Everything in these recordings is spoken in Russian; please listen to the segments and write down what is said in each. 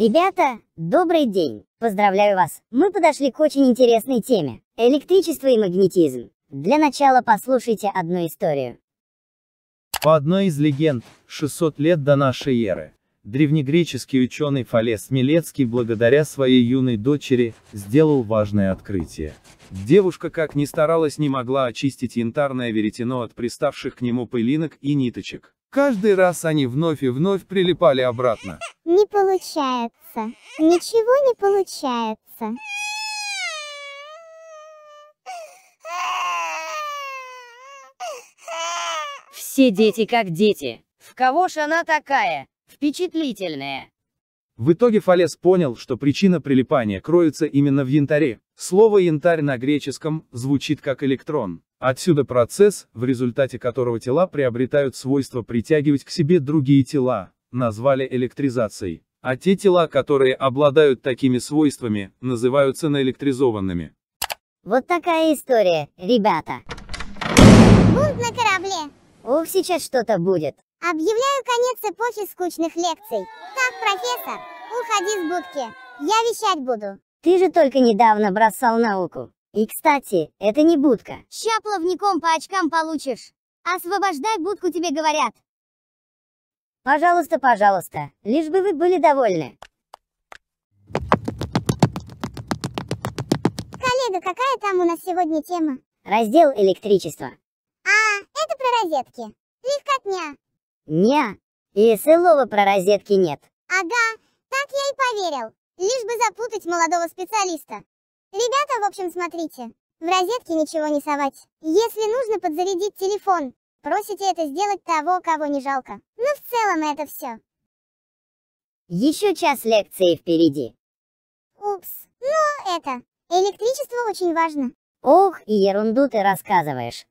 Ребята, добрый день! Поздравляю вас! Мы подошли к очень интересной теме – электричество и магнетизм. Для начала послушайте одну историю. По одной из легенд, 600 лет до нашей эры, древнегреческий ученый Фалес Милецкий благодаря своей юной дочери, сделал важное открытие. Девушка как ни старалась не могла очистить янтарное веретено от приставших к нему пылинок и ниточек. Каждый раз они вновь и вновь прилипали обратно. Не получается. Ничего не получается. Все дети как дети. В кого ж она такая? Впечатлительная. В итоге Фалес понял, что причина прилипания кроется именно в янтаре. Слово «янтарь» на греческом звучит как «электрон». Отсюда процесс, в результате которого тела приобретают свойство притягивать к себе другие тела, назвали электризацией. А те тела, которые обладают такими свойствами, называются наэлектризованными. Вот такая история, ребята. Бунт на корабле. Ох, сейчас что-то будет. Объявляю конец эпохи скучных лекций. Так, профессор, уходи с будки. Я вещать буду. Ты же только недавно бросал науку. И, кстати, это не будка. Ща плавником по очкам получишь. Освобождай будку, тебе говорят. Пожалуйста, пожалуйста, лишь бы вы были довольны. Коллега, какая там у нас сегодня тема? Раздел электричества. А, это про розетки. Легкотня. Не, и слова про розетки нет. Ага, так я и поверил. Лишь бы запутать молодого специалиста. Ребята, в общем, смотрите. В розетке ничего не совать. Если нужно подзарядить телефон, просите это сделать того, кого не жалко. Но ну, в целом это все. Еще час лекции впереди. Упс. Но ну, это... Электричество очень важно. Ох, и ерунду ты рассказываешь.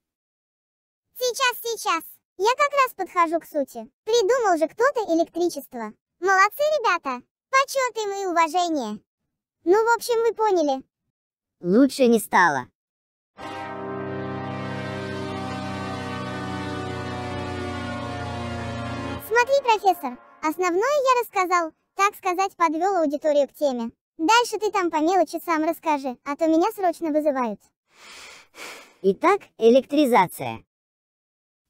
Сейчас, сейчас. Я как раз подхожу к сути. Придумал же кто-то электричество. Молодцы, ребята. Почет им и уважение. Ну, в общем, вы поняли лучше не стало. Смотри, профессор, основное я рассказал, так сказать, подвел аудиторию к теме. Дальше ты там по мелочи сам расскажи, а то меня срочно вызывают. Итак, электризация.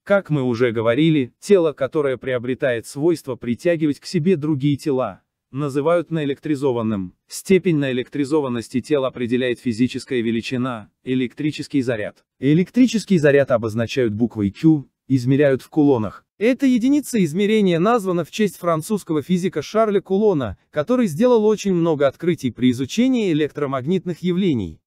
Как мы уже говорили, тело, которое приобретает свойство притягивать к себе другие тела, называют наэлектризованным. Степень наэлектризованности тел определяет физическая величина, электрический заряд. Электрический заряд обозначают буквой Q, измеряют в кулонах. Эта единица измерения названа в честь французского физика Шарля Кулона, который сделал очень много открытий при изучении электромагнитных явлений.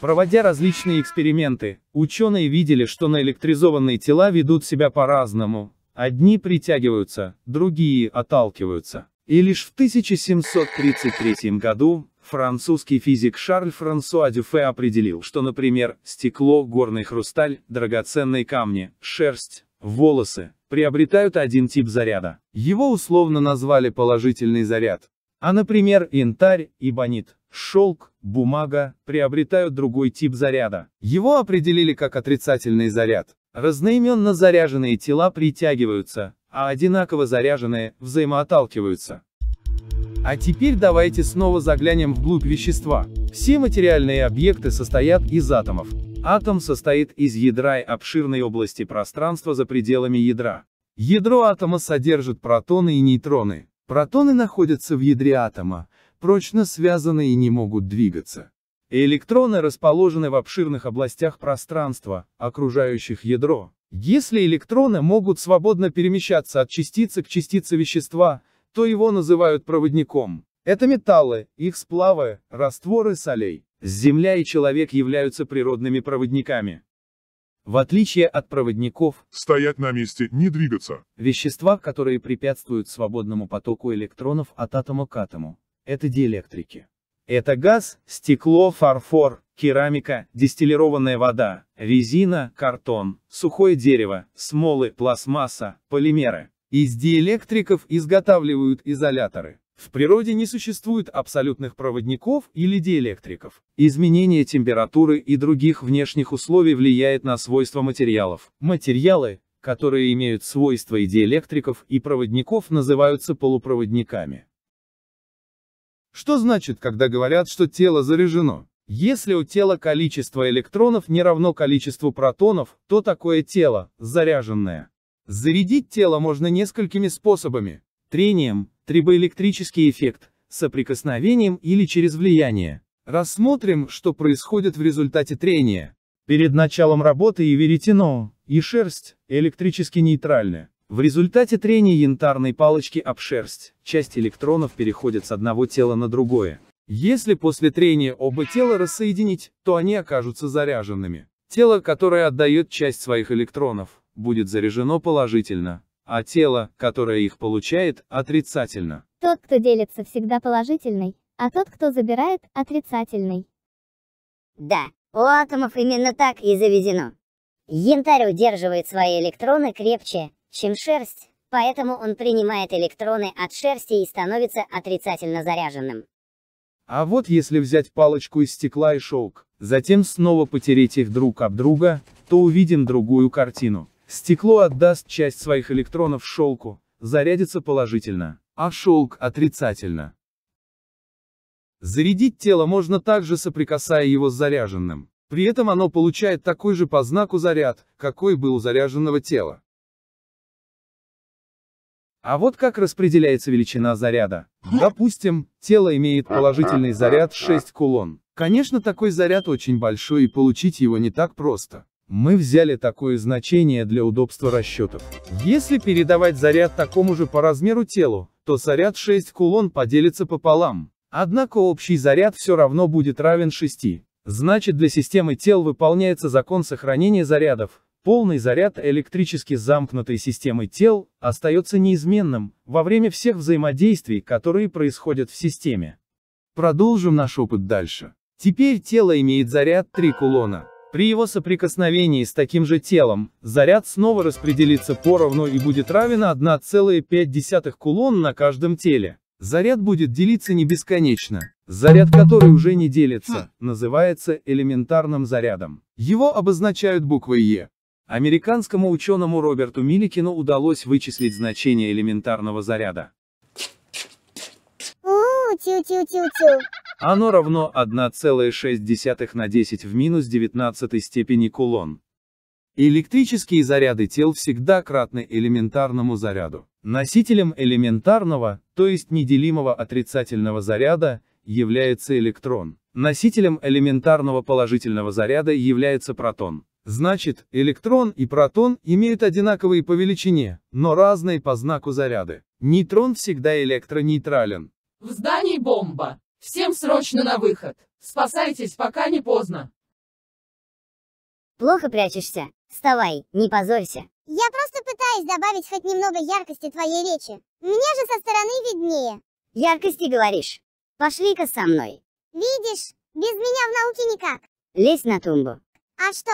Проводя различные эксперименты, ученые видели, что наэлектризованные тела ведут себя по-разному, Одни притягиваются, другие отталкиваются. И лишь в 1733 году французский физик Шарль Франсуа Дюфе определил, что, например, стекло, горный хрусталь, драгоценные камни, шерсть, волосы, приобретают один тип заряда. Его условно назвали положительный заряд. А, например, янтарь, ибонит, шелк, бумага, приобретают другой тип заряда. Его определили как отрицательный заряд. Разноименно заряженные тела притягиваются, а одинаково заряженные взаимоотталкиваются. А теперь давайте снова заглянем вглубь вещества. Все материальные объекты состоят из атомов. Атом состоит из ядра и обширной области пространства за пределами ядра. Ядро атома содержит протоны и нейтроны. Протоны находятся в ядре атома, прочно связаны и не могут двигаться электроны расположены в обширных областях пространства, окружающих ядро. Если электроны могут свободно перемещаться от частицы к частице вещества, то его называют проводником. Это металлы, их сплавы, растворы солей. Земля и человек являются природными проводниками. В отличие от проводников, стоять на месте, не двигаться. Вещества, которые препятствуют свободному потоку электронов от атома к атому, это диэлектрики. Это газ, стекло, фарфор, керамика, дистиллированная вода, резина, картон, сухое дерево, смолы, пластмасса, полимеры. Из диэлектриков изготавливают изоляторы. В природе не существует абсолютных проводников или диэлектриков. Изменение температуры и других внешних условий влияет на свойства материалов. Материалы, которые имеют свойства и диэлектриков, и проводников называются полупроводниками. Что значит, когда говорят, что тело заряжено? Если у тела количество электронов не равно количеству протонов, то такое тело – заряженное. Зарядить тело можно несколькими способами. Трением, трибоэлектрический эффект, соприкосновением или через влияние. Рассмотрим, что происходит в результате трения. Перед началом работы и веретено, и шерсть электрически нейтральны. В результате трения янтарной палочки об шерсть, часть электронов переходит с одного тела на другое. Если после трения оба тела рассоединить, то они окажутся заряженными. Тело, которое отдает часть своих электронов, будет заряжено положительно, а тело, которое их получает, отрицательно. Тот, кто делится, всегда положительный, а тот, кто забирает, отрицательный. Да, у атомов именно так и заведено. Янтарь удерживает свои электроны крепче, чем шерсть, поэтому он принимает электроны от шерсти и становится отрицательно заряженным. А вот если взять палочку из стекла и шелк, затем снова потереть их друг об друга, то увидим другую картину. Стекло отдаст часть своих электронов шелку, зарядится положительно, а шелк отрицательно. Зарядить тело можно также соприкасая его с заряженным. При этом оно получает такой же по знаку заряд, какой был у заряженного тела. А вот как распределяется величина заряда. Допустим, тело имеет положительный заряд 6 кулон. Конечно, такой заряд очень большой и получить его не так просто. Мы взяли такое значение для удобства расчетов. Если передавать заряд такому же по размеру телу, то заряд 6 кулон поделится пополам. Однако общий заряд все равно будет равен 6. Значит для системы тел выполняется закон сохранения зарядов, Полный заряд электрически замкнутой системы тел остается неизменным во время всех взаимодействий, которые происходят в системе. Продолжим наш опыт дальше. Теперь тело имеет заряд 3 кулона. При его соприкосновении с таким же телом, заряд снова распределится поровну и будет равен 1,5 кулон на каждом теле. Заряд будет делиться не бесконечно. Заряд, который уже не делится, называется элементарным зарядом. Его обозначают буквой Е. Американскому ученому Роберту Миликину удалось вычислить значение элементарного заряда. Оно равно 1,6 на 10 в минус 19 степени кулон. Электрические заряды тел всегда кратны элементарному заряду. Носителем элементарного, то есть неделимого отрицательного заряда, является электрон. Носителем элементарного положительного заряда является протон. Значит, электрон и протон имеют одинаковые по величине, но разные по знаку заряды. Нейтрон всегда электронейтрален. В здании бомба. Всем срочно на выход. Спасайтесь, пока не поздно. Плохо прячешься. Вставай, не позорься. Я просто пытаюсь добавить хоть немного яркости твоей речи. Мне же со стороны виднее. Яркости говоришь? Пошли-ка со мной. Видишь, без меня в науке никак. Лезь на тумбу. А что,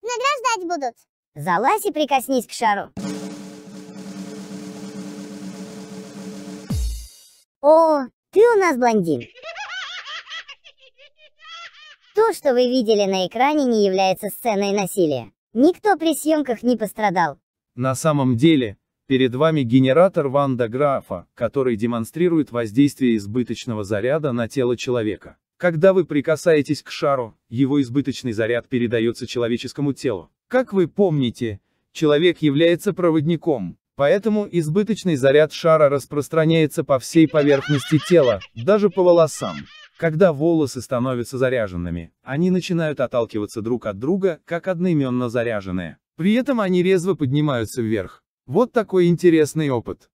награждать будут? Залазь и прикоснись к шару. О, ты у нас блондин. То, что вы видели на экране, не является сценой насилия. Никто при съемках не пострадал. На самом деле, Перед вами генератор Ван де Графа, который демонстрирует воздействие избыточного заряда на тело человека. Когда вы прикасаетесь к шару, его избыточный заряд передается человеческому телу. Как вы помните, человек является проводником, поэтому избыточный заряд шара распространяется по всей поверхности тела, даже по волосам. Когда волосы становятся заряженными, они начинают отталкиваться друг от друга, как одноименно заряженные. При этом они резво поднимаются вверх. Вот такой интересный опыт.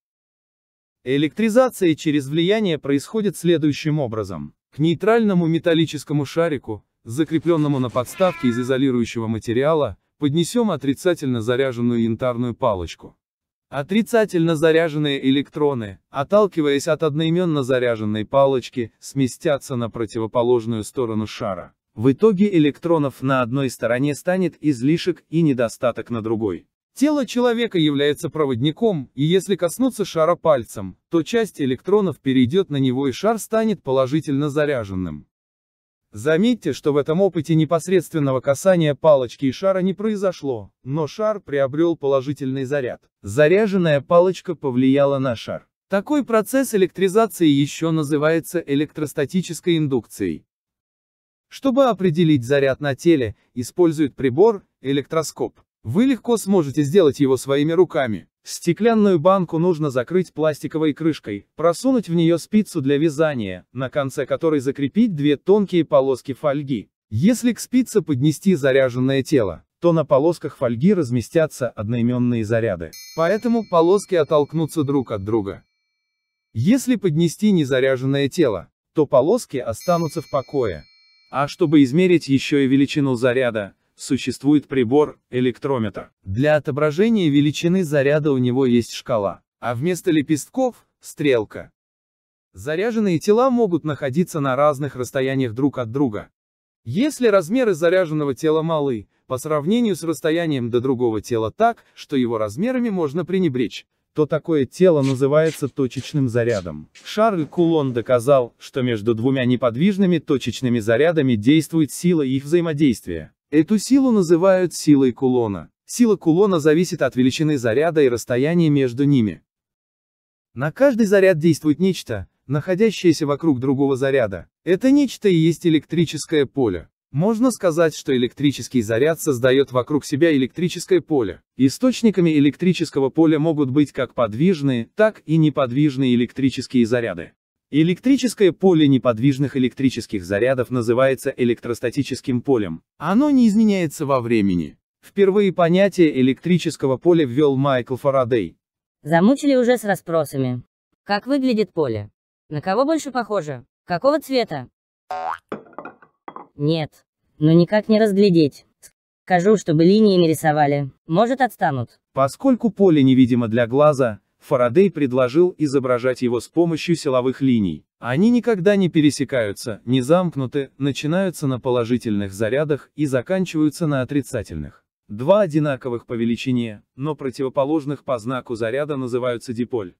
Электризация через влияние происходит следующим образом. К нейтральному металлическому шарику, закрепленному на подставке из изолирующего материала, поднесем отрицательно заряженную янтарную палочку. Отрицательно заряженные электроны, отталкиваясь от одноименно заряженной палочки, сместятся на противоположную сторону шара. В итоге электронов на одной стороне станет излишек и недостаток на другой. Тело человека является проводником, и если коснуться шара пальцем, то часть электронов перейдет на него и шар станет положительно заряженным. Заметьте, что в этом опыте непосредственного касания палочки и шара не произошло, но шар приобрел положительный заряд. Заряженная палочка повлияла на шар. Такой процесс электризации еще называется электростатической индукцией. Чтобы определить заряд на теле, используют прибор, электроскоп. Вы легко сможете сделать его своими руками. Стеклянную банку нужно закрыть пластиковой крышкой, просунуть в нее спицу для вязания, на конце которой закрепить две тонкие полоски фольги. Если к спице поднести заряженное тело, то на полосках фольги разместятся одноименные заряды. Поэтому полоски оттолкнутся друг от друга. Если поднести незаряженное тело, то полоски останутся в покое. А чтобы измерить еще и величину заряда, Существует прибор, электрометр. Для отображения величины заряда у него есть шкала, а вместо лепестков – стрелка. Заряженные тела могут находиться на разных расстояниях друг от друга. Если размеры заряженного тела малы, по сравнению с расстоянием до другого тела так, что его размерами можно пренебречь, то такое тело называется точечным зарядом. Шарль Кулон доказал, что между двумя неподвижными точечными зарядами действует сила их взаимодействия. Эту силу называют силой кулона. Сила кулона зависит от величины заряда и расстояния между ними. На каждый заряд действует нечто, находящееся вокруг другого заряда. Это нечто и есть электрическое поле. Можно сказать, что электрический заряд создает вокруг себя электрическое поле. Источниками электрического поля могут быть как подвижные, так и неподвижные электрические заряды. Электрическое поле неподвижных электрических зарядов называется электростатическим полем. Оно не изменяется во времени. Впервые понятие электрического поля ввел Майкл Фарадей. Замучили уже с расспросами. Как выглядит поле? На кого больше похоже? Какого цвета? Нет. Но ну никак не разглядеть. Скажу, чтобы линиями рисовали. Может отстанут. Поскольку поле невидимо для глаза, Фарадей предложил изображать его с помощью силовых линий. Они никогда не пересекаются, не замкнуты, начинаются на положительных зарядах и заканчиваются на отрицательных. Два одинаковых по величине, но противоположных по знаку заряда называются диполь.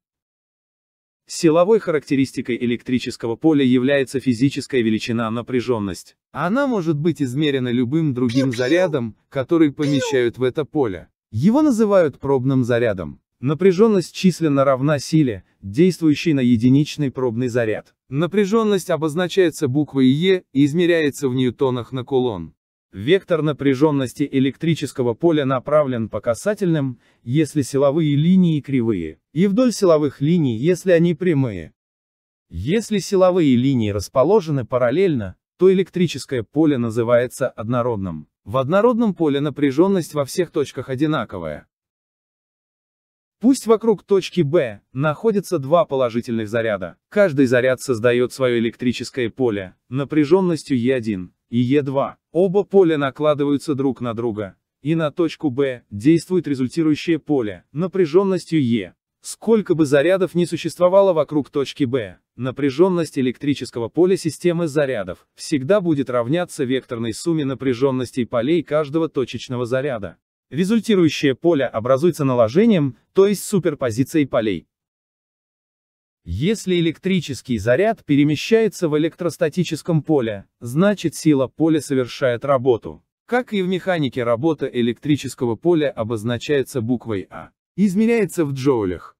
Силовой характеристикой электрического поля является физическая величина напряженность. Она может быть измерена любым другим зарядом, который помещают в это поле. Его называют пробным зарядом. Напряженность численно равна силе, действующей на единичный пробный заряд. Напряженность обозначается буквой Е и измеряется в ньютонах на кулон. Вектор напряженности электрического поля направлен по касательным, если силовые линии кривые, и вдоль силовых линий, если они прямые. Если силовые линии расположены параллельно, то электрическое поле называется однородным. В однородном поле напряженность во всех точках одинаковая. Пусть вокруг точки B находятся два положительных заряда. Каждый заряд создает свое электрическое поле, напряженностью E1 и E2. Оба поля накладываются друг на друга, и на точку B действует результирующее поле, напряженностью E. Сколько бы зарядов ни существовало вокруг точки B, напряженность электрического поля системы зарядов всегда будет равняться векторной сумме напряженностей полей каждого точечного заряда. Результирующее поле образуется наложением, то есть суперпозицией полей. Если электрический заряд перемещается в электростатическом поле, значит сила поля совершает работу. Как и в механике работа электрического поля обозначается буквой А. Измеряется в джоулях.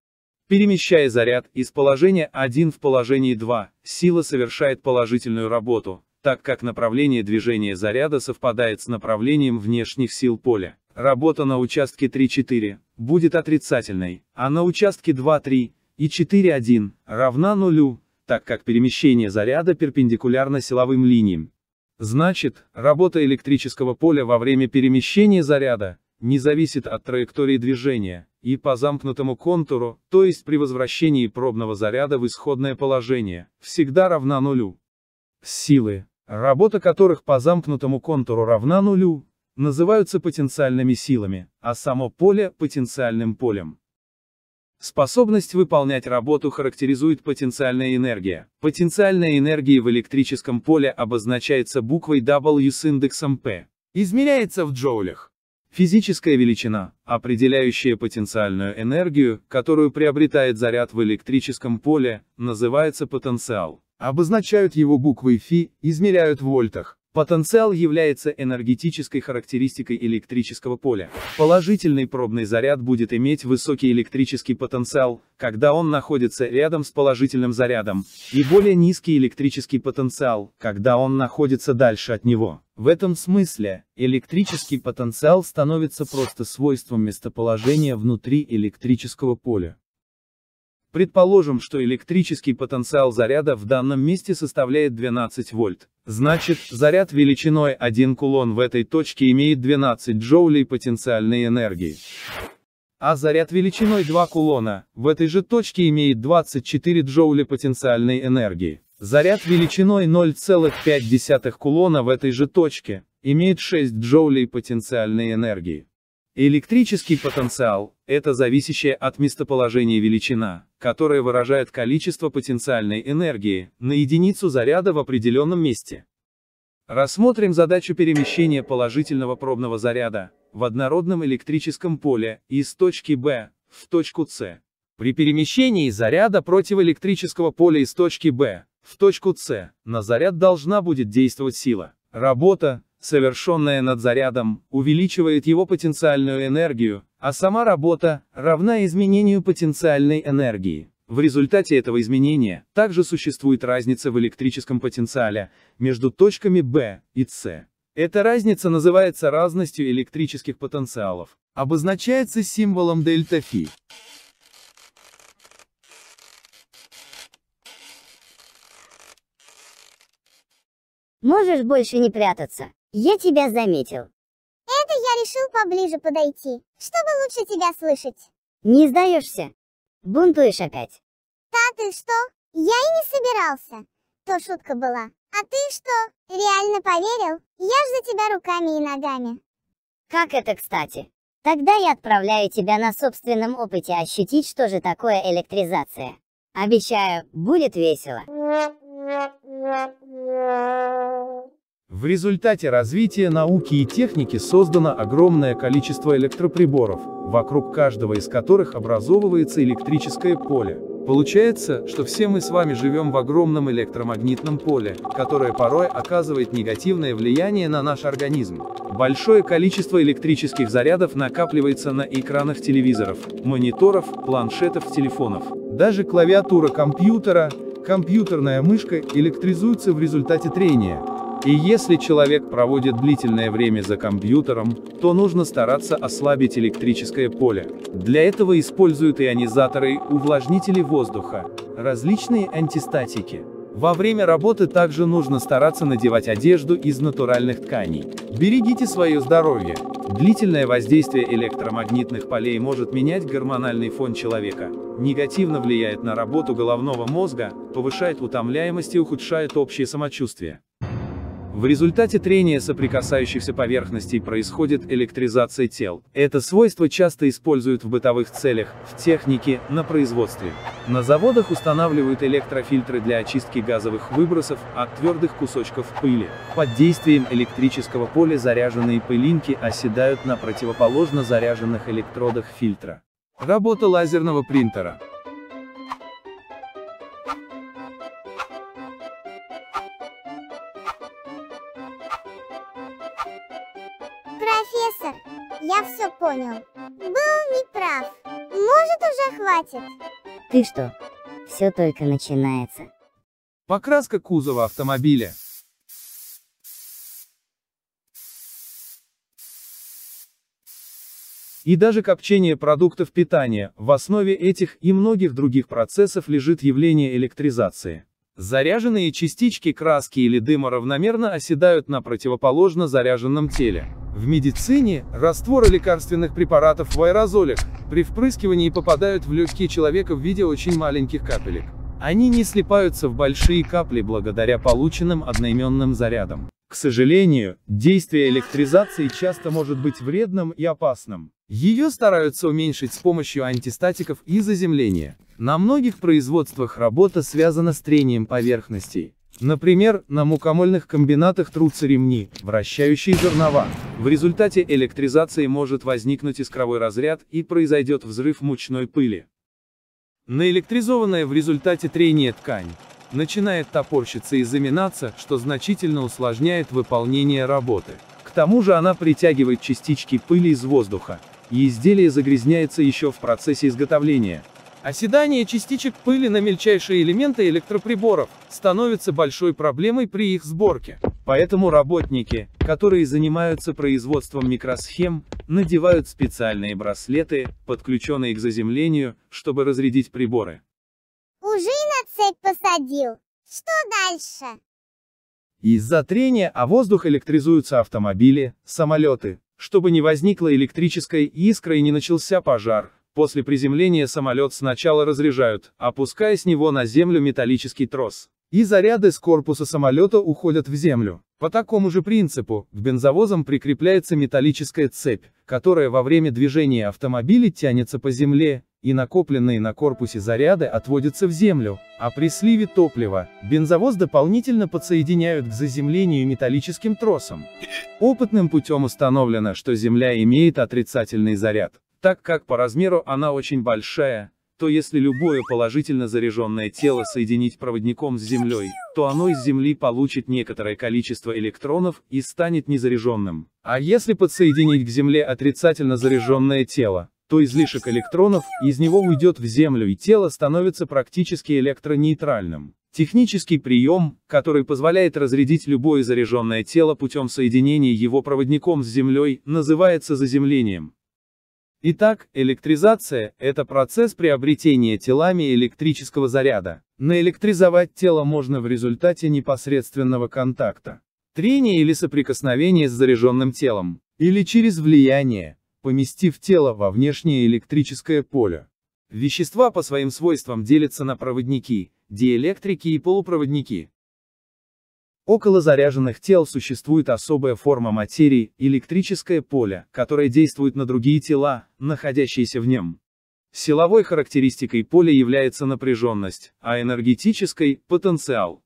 Перемещая заряд из положения 1 в положение 2, сила совершает положительную работу, так как направление движения заряда совпадает с направлением внешних сил поля. Работа на участке 3-4 будет отрицательной, а на участке 2-3 и 4-1 равна нулю, так как перемещение заряда перпендикулярно силовым линиям. Значит, работа электрического поля во время перемещения заряда не зависит от траектории движения и по замкнутому контуру, то есть при возвращении пробного заряда в исходное положение, всегда равна нулю. Силы, работа которых по замкнутому контуру равна нулю, называются потенциальными силами, а само поле – потенциальным полем. Способность выполнять работу характеризует потенциальная энергия. Потенциальная энергия в электрическом поле обозначается буквой W с индексом P. Измеряется в джоулях. Физическая величина, определяющая потенциальную энергию, которую приобретает заряд в электрическом поле, называется потенциал. Обозначают его буквой φ, измеряют в вольтах. Потенциал является энергетической характеристикой электрического поля. Положительный пробный заряд будет иметь высокий электрический потенциал, когда он находится рядом с положительным зарядом, и более низкий электрический потенциал, когда он находится дальше от него. В этом смысле, электрический потенциал становится просто свойством местоположения внутри электрического поля. Предположим, что электрический потенциал заряда в данном месте составляет 12 вольт. Значит, заряд величиной 1 кулон в этой точке имеет 12 джоулей потенциальной энергии. А заряд величиной 2 кулона в этой же точке имеет 24 джоуля потенциальной энергии. Заряд величиной 0,5 кулона в этой же точке имеет 6 джоулей потенциальной энергии. Электрический потенциал – это зависящая от местоположения величина, которая выражает количество потенциальной энергии на единицу заряда в определенном месте. Рассмотрим задачу перемещения положительного пробного заряда в однородном электрическом поле из точки B в точку C. При перемещении заряда противоэлектрического поля из точки B в точку C на заряд должна будет действовать сила, работа, совершенная над зарядом, увеличивает его потенциальную энергию, а сама работа равна изменению потенциальной энергии. В результате этого изменения также существует разница в электрическом потенциале между точками B и C. Эта разница называется разностью электрических потенциалов, обозначается символом дельта φ. Можешь больше не прятаться. Я тебя заметил. Это я решил поближе подойти, чтобы лучше тебя слышать. Не сдаешься? Бунтуешь опять? Да ты что? Я и не собирался. То шутка была. А ты что, реально поверил? Я ж за тебя руками и ногами. Как это кстати? Тогда я отправляю тебя на собственном опыте ощутить, что же такое электризация. Обещаю, будет весело. В результате развития науки и техники создано огромное количество электроприборов, вокруг каждого из которых образовывается электрическое поле. Получается, что все мы с вами живем в огромном электромагнитном поле, которое порой оказывает негативное влияние на наш организм. Большое количество электрических зарядов накапливается на экранах телевизоров, мониторов, планшетов, телефонов. Даже клавиатура компьютера, компьютерная мышка электризуются в результате трения. И если человек проводит длительное время за компьютером, то нужно стараться ослабить электрическое поле. Для этого используют ионизаторы, увлажнители воздуха, различные антистатики. Во время работы также нужно стараться надевать одежду из натуральных тканей. Берегите свое здоровье. Длительное воздействие электромагнитных полей может менять гормональный фон человека, негативно влияет на работу головного мозга, повышает утомляемость и ухудшает общее самочувствие. В результате трения соприкасающихся поверхностей происходит электризация тел. Это свойство часто используют в бытовых целях, в технике, на производстве. На заводах устанавливают электрофильтры для очистки газовых выбросов от твердых кусочков пыли. Под действием электрического поля заряженные пылинки оседают на противоположно заряженных электродах фильтра. Работа лазерного принтера Я все понял. Был неправ. Может, уже хватит. Ты что? Все только начинается. Покраска кузова автомобиля. И даже копчение продуктов питания, в основе этих и многих других процессов лежит явление электризации. Заряженные частички краски или дыма равномерно оседают на противоположно заряженном теле. В медицине растворы лекарственных препаратов в аэрозолях при впрыскивании попадают в легкие человека в виде очень маленьких капелек. Они не слипаются в большие капли благодаря полученным одноименным зарядам. К сожалению, действие электризации часто может быть вредным и опасным. Ее стараются уменьшить с помощью антистатиков и заземления. На многих производствах работа связана с трением поверхностей. Например, на мукомольных комбинатах трутся ремни, вращающие жернова. В результате электризации может возникнуть искровой разряд и произойдет взрыв мучной пыли. Наэлектризованная в результате трения ткань начинает топорщиться и заминаться, что значительно усложняет выполнение работы. К тому же она притягивает частички пыли из воздуха, и изделие загрязняется еще в процессе изготовления. Оседание частичек пыли на мельчайшие элементы электроприборов становится большой проблемой при их сборке. Поэтому работники, которые занимаются производством микросхем, надевают специальные браслеты, подключенные к заземлению, чтобы разрядить приборы. Уже и на цепь посадил. Что дальше? Из-за трения а воздух электризуются автомобили, самолеты. Чтобы не возникла электрическая искра и не начался пожар, После приземления самолет сначала разряжают, опуская с него на землю металлический трос. И заряды с корпуса самолета уходят в землю. По такому же принципу, к бензовозам прикрепляется металлическая цепь, которая во время движения автомобиля тянется по земле, и накопленные на корпусе заряды отводятся в землю, а при сливе топлива, бензовоз дополнительно подсоединяют к заземлению металлическим тросом. Опытным путем установлено, что земля имеет отрицательный заряд. Так как по размеру она очень большая, то если любое положительно заряженное тело соединить проводником с Землей, то оно из Земли получит некоторое количество электронов и станет незаряженным. А если подсоединить к Земле отрицательно заряженное тело, то излишек электронов из него уйдет в Землю и тело становится практически электронейтральным. Технический прием, который позволяет разрядить любое заряженное тело путем соединения его проводником с Землей, называется заземлением. Итак, электризация – это процесс приобретения телами электрического заряда. Наэлектризовать тело можно в результате непосредственного контакта, трения или соприкосновения с заряженным телом, или через влияние, поместив тело во внешнее электрическое поле. Вещества по своим свойствам делятся на проводники, диэлектрики и полупроводники. Около заряженных тел существует особая форма материи, электрическое поле, которое действует на другие тела, находящиеся в нем. Силовой характеристикой поля является напряженность, а энергетической – потенциал.